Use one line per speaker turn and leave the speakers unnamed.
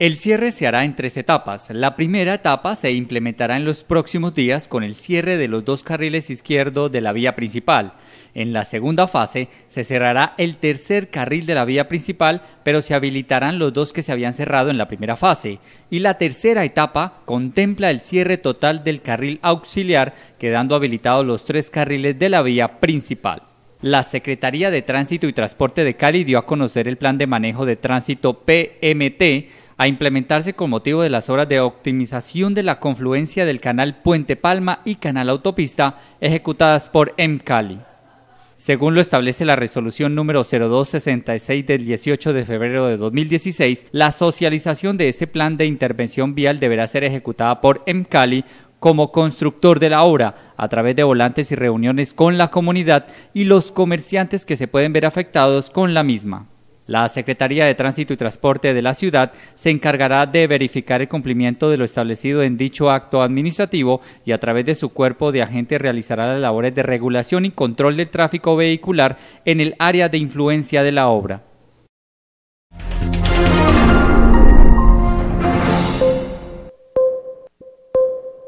El cierre se hará en tres etapas. La primera etapa se implementará en los próximos días con el cierre de los dos carriles izquierdos de la vía principal. En la segunda fase se cerrará el tercer carril de la vía principal, pero se habilitarán los dos que se habían cerrado en la primera fase. Y la tercera etapa contempla el cierre total del carril auxiliar, quedando habilitados los tres carriles de la vía principal. La Secretaría de Tránsito y Transporte de Cali dio a conocer el plan de manejo de tránsito PMT a implementarse con motivo de las obras de optimización de la confluencia del canal Puente Palma y canal Autopista ejecutadas por MCALI. Según lo establece la resolución número 0266 del 18 de febrero de 2016, la socialización de este plan de intervención vial deberá ser ejecutada por MCALI como constructor de la obra, a través de volantes y reuniones con la comunidad y los comerciantes que se pueden ver afectados con la misma. La Secretaría de Tránsito y Transporte de la ciudad se encargará de verificar el cumplimiento de lo establecido en dicho acto administrativo y a través de su cuerpo de agentes realizará las labores de regulación y control del tráfico vehicular en el área de influencia de la obra.